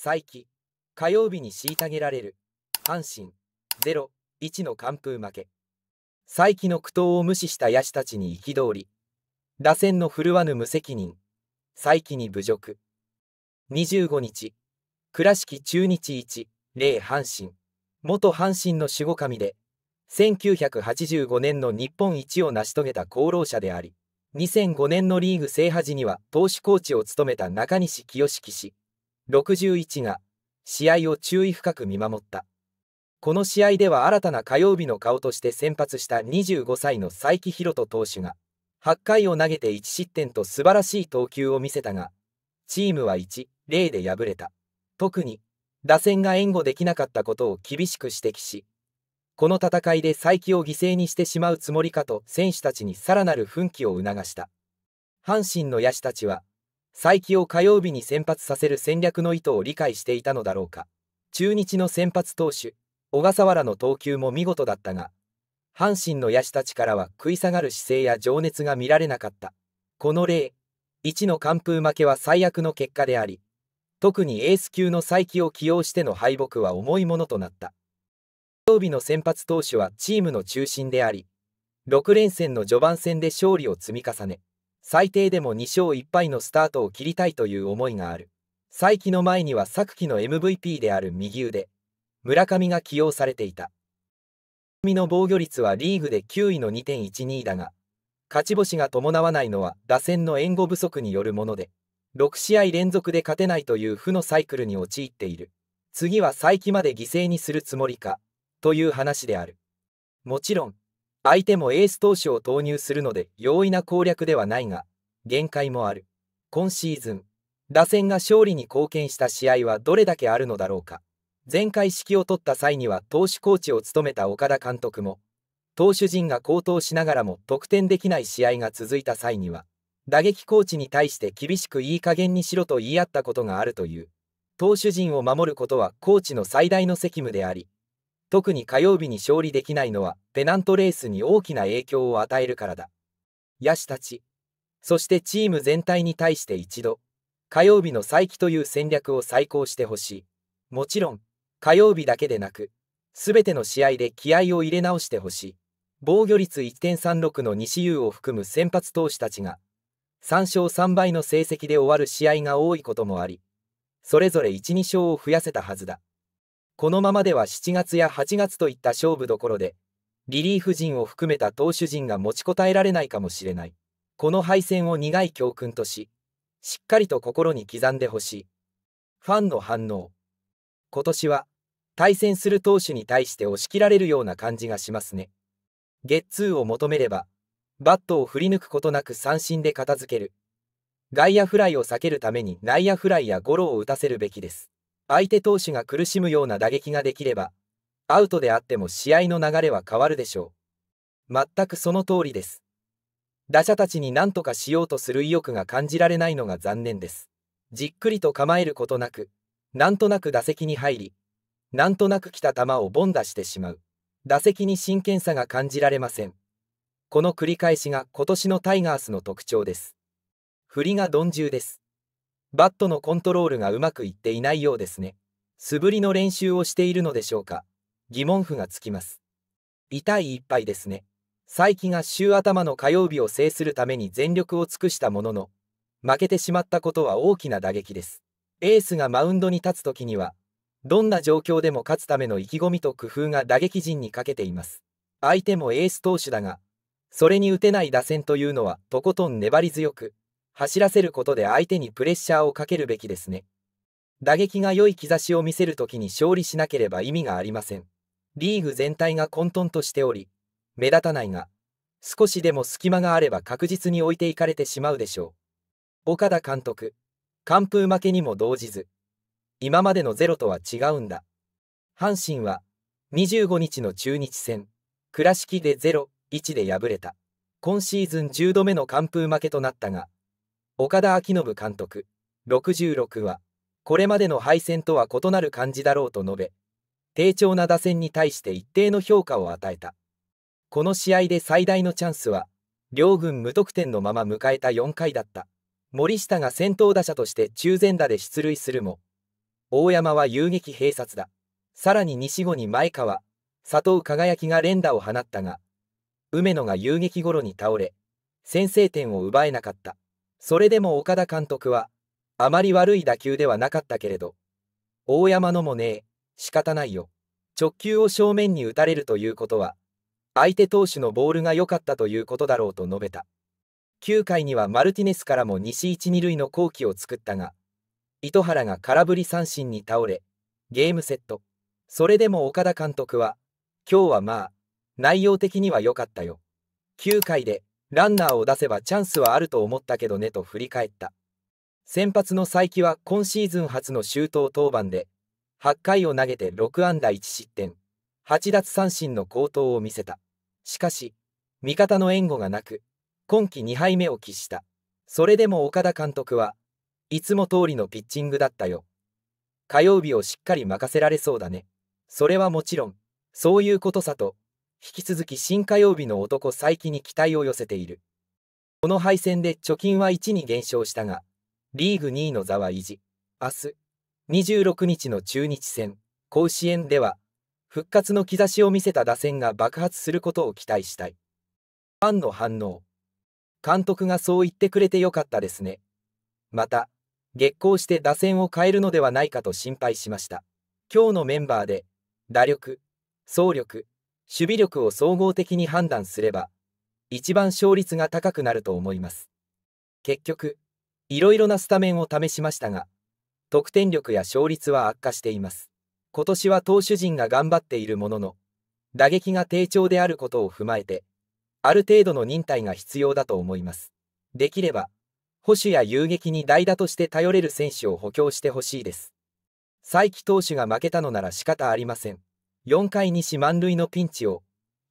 佐伯火曜日に虐げられる阪神01の完封負け佐伯の苦闘を無視した野手たちに憤り打線の振るわぬ無責任佐伯に侮辱25日倉敷中日1例阪神元阪神の守護神で1985年の日本一を成し遂げた功労者であり2005年のリーグ制覇時には投手コーチを務めた中西清樹氏61が試合を注意深く見守った。この試合では新たな火曜日の顔として先発した25歳の佐伯宏人投手が8回を投げて1失点と素晴らしい投球を見せたがチームは1、0で敗れた。特に打線が援護できなかったことを厳しく指摘しこの戦いで再起を犠牲にしてしまうつもりかと選手たちにさらなる奮起を促した。阪神の野手たちは再木を火曜日に先発させる戦略の意図を理解していたのだろうか中日の先発投手小笠原の投球も見事だったが阪神の野手たちからは食い下がる姿勢や情熱が見られなかったこの例1の完封負けは最悪の結果であり特にエース級の再木を起用しての敗北は重いものとなった火曜日の先発投手はチームの中心であり6連戦の序盤戦で勝利を積み重ね最低でも2勝1敗のスタートを切りたいという思いがある。再起の前には昨季の MVP である右腕、村上が起用されていた。村上の防御率はリーグで9位の2.12だが、勝ち星が伴わないのは打線の援護不足によるもので、6試合連続で勝てないという負のサイクルに陥っている。次は再起まで犠牲にするつもりか、という話である。もちろん、相手もエース投手を投入するので容易な攻略ではないが、限界もある。今シーズン、打線が勝利に貢献した試合はどれだけあるのだろうか。前回指揮を取った際には投手コーチを務めた岡田監督も、投手陣が高騰しながらも得点できない試合が続いた際には、打撃コーチに対して厳しくいい加減にしろと言い合ったことがあるという、投手陣を守ることはコーチの最大の責務であり、特に火曜日に勝利できないのはペナントレースに大きな影響を与えるからだ。野手たち、そしてチーム全体に対して一度、火曜日の再起という戦略を再考してほしい。もちろん、火曜日だけでなく、すべての試合で気合を入れ直してほしい。防御率1.36の西優を含む先発投手たちが、3勝3倍の成績で終わる試合が多いこともあり、それぞれ1、2勝を増やせたはずだ。このままでは7月や8月といった勝負どころで、リリーフ陣を含めた投手陣が持ちこたえられないかもしれない。この敗戦を苦い教訓とし、しっかりと心に刻んでほしい。ファンの反応。今年は、対戦する投手に対して押し切られるような感じがしますね。ゲッツーを求めれば、バットを振り抜くことなく三振で片付ける。外野フライを避けるために内野フライやゴロを打たせるべきです。相手投手が苦しむような打撃ができれば、アウトであっても試合の流れは変わるでしょう。全くその通りです。打者たちに何とかしようとする意欲が感じられないのが残念です。じっくりと構えることなく、なんとなく打席に入り、なんとなく来た球をボン出してしまう。打席に真剣さが感じられません。この繰り返しが今年のタイガースの特徴です。振りが鈍重です。バットのコントロールがうまくいっていないようですね。素振りの練習をしているのでしょうか。疑問符がつきます。痛い一杯ですね。佐伯が週頭の火曜日を制するために全力を尽くしたものの、負けてしまったことは大きな打撃です。エースがマウンドに立つ時には、どんな状況でも勝つための意気込みと工夫が打撃陣にかけています。相手もエース投手だが、それに打てない打線というのはとことん粘り強く、走らせることで相手にプレッシャーをかけるべきですね。打撃が良い兆しを見せるときに勝利しなければ意味がありません。リーグ全体が混沌としており、目立たないが、少しでも隙間があれば確実に置いていかれてしまうでしょう。岡田監督、完封負けにも動じず、今までのゼロとは違うんだ。阪神は、25日の中日戦、倉敷で0、1で敗れた。今シーズン10度目の完封負けとなったが、岡田昭信監督66はこれまでの敗戦とは異なる感じだろうと述べ低調な打線に対して一定の評価を与えたこの試合で最大のチャンスは両軍無得点のまま迎えた4回だった森下が先頭打者として中前打で出塁するも大山は遊撃併殺ださらに西後に前川佐藤輝が連打を放ったが梅野が遊撃ごろに倒れ先制点を奪えなかったそれでも岡田監督は、あまり悪い打球ではなかったけれど、大山のもねえ、仕方ないよ。直球を正面に打たれるということは、相手投手のボールが良かったということだろうと述べた。9回にはマルティネスからも西一二塁の好機を作ったが、糸原が空振り三振に倒れ、ゲームセット。それでも岡田監督は、今日はまあ、内容的には良かったよ。9回でランナーを出せばチャンスはあると思ったけどねと振り返った。先発の才木は今シーズン初の周到登板で、8回を投げて6安打1失点、8奪三振の好投を見せた。しかし、味方の援護がなく、今季2敗目を喫した。それでも岡田監督は、いつも通りのピッチングだったよ。火曜日をしっかり任せられそうだね。それはもちろん、そういうことさと、引き続き新火曜日の男再起に期待を寄せている。この敗戦で貯金は1に減少したが、リーグ2位の座は維持。明日、26日の中日戦、甲子園では、復活の兆しを見せた打線が爆発することを期待したい。ファンの反応。監督がそう言ってくれてよかったですね。また、激高して打線を変えるのではないかと心配しました。今日のメンバーで、打力、走力、守備力を総合的に判断すれば、一番勝率が高くなると思います。結局、いろいろなスタメンを試しましたが、得点力や勝率は悪化しています。今年は投手陣が頑張っているものの、打撃が低調であることを踏まえて、ある程度の忍耐が必要だと思います。できれば、保守や遊撃に代打として頼れる選手を補強してほしいです。才木投手が負けたのなら仕方ありません。4回にし満塁のピンチを、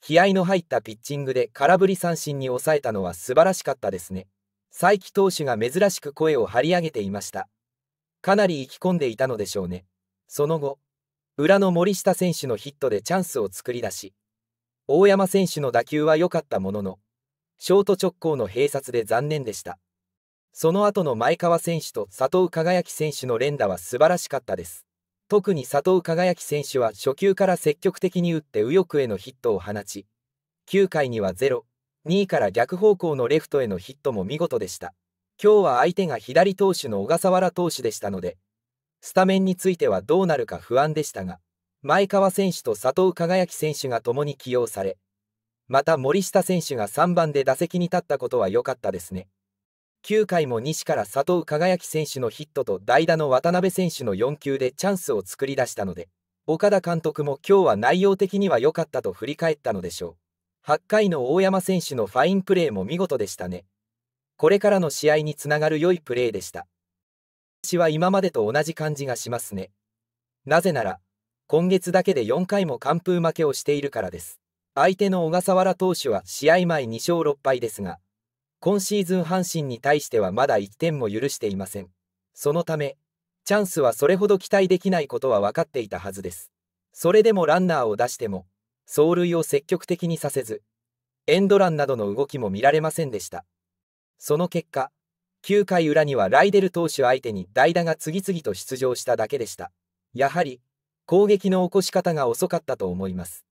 気合の入ったピッチングで空振り三振に抑えたのは素晴らしかったですね。才木投手が珍しく声を張り上げていました。かなり意気込んでいたのでしょうね。その後、裏の森下選手のヒットでチャンスを作り出し、大山選手の打球は良かったものの、ショート直行の併殺で残念でした。その後の前川選手と佐藤輝明選手の連打は素晴らしかったです。特に佐藤輝樹選手は初球から積極的に打って右翼へのヒットを放ち、9回には0、2位から逆方向のレフトへのヒットも見事でした。今日は相手が左投手の小笠原投手でしたので、スタメンについてはどうなるか不安でしたが、前川選手と佐藤輝樹選手が共に起用され、また森下選手が3番で打席に立ったことは良かったですね。9回も西から佐藤輝選手のヒットと代打の渡辺選手の4球でチャンスを作り出したので、岡田監督も今日は内容的には良かったと振り返ったのでしょう。8回の大山選手のファインプレーも見事でしたね。これからの試合につながる良いプレーでした。私は今までと同じ感じがしますね。なぜなら、今月だけで4回も完封負けをしているからです。相手の小笠原投手は試合前2勝6敗ですが、今シーズン阪神に対してはまだ1点も許していません。そのため、チャンスはそれほど期待できないことは分かっていたはずです。それでもランナーを出しても、走塁を積極的にさせず、エンドランなどの動きも見られませんでした。その結果、9回裏にはライデル投手相手に代打が次々と出場しただけでした。やはり、攻撃の起こし方が遅かったと思います。